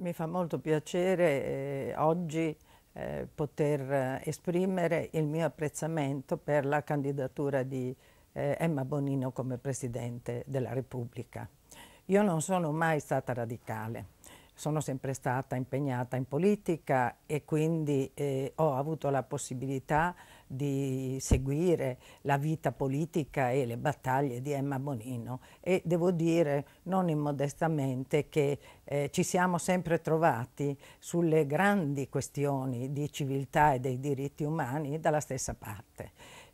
Mi fa molto piacere eh, oggi eh, poter eh, esprimere il mio apprezzamento per la candidatura di eh, Emma Bonino come Presidente della Repubblica. Io non sono mai stata radicale, sono sempre stata impegnata in politica e quindi eh, ho avuto la possibilità di seguire la vita politica e le battaglie di Emma Bonino e devo dire non immodestamente che eh, ci siamo sempre trovati sulle grandi questioni di civiltà e dei diritti umani dalla stessa parte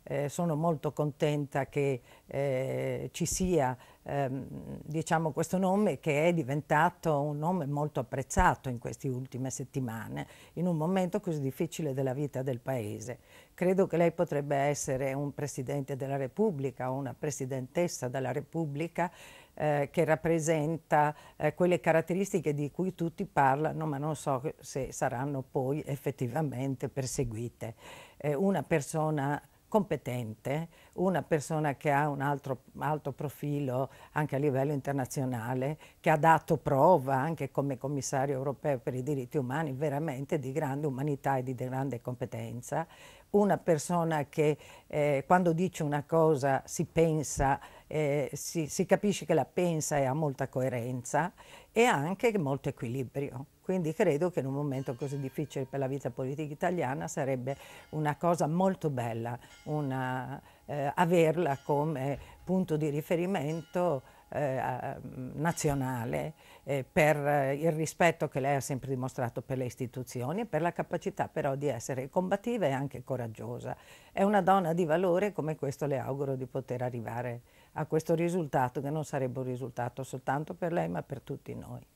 eh, sono molto contenta che eh, ci sia ehm, diciamo questo nome che è diventato un nome molto apprezzato in queste ultime settimane, in un momento così difficile della vita del Paese. Credo che lei potrebbe essere un Presidente della Repubblica o una Presidentessa della Repubblica eh, che rappresenta eh, quelle caratteristiche di cui tutti parlano, ma non so se saranno poi effettivamente perseguite. Eh, una persona competente, una persona che ha un altro, alto profilo anche a livello internazionale, che ha dato prova anche come commissario europeo per i diritti umani veramente di grande umanità e di grande competenza, una persona che eh, quando dice una cosa si pensa eh, si, si, capisce che la pensa e ha molta coerenza e anche molto equilibrio. Quindi credo che in un momento così difficile per la vita politica italiana sarebbe una cosa molto bella una, eh, averla come punto di riferimento eh, mm, nazionale eh, per eh, il rispetto che lei ha sempre dimostrato per le istituzioni e per la capacità però di essere combattiva e anche coraggiosa. È una donna di valore come questo le auguro di poter arrivare a questo risultato che non sarebbe un risultato soltanto per lei ma per tutti noi.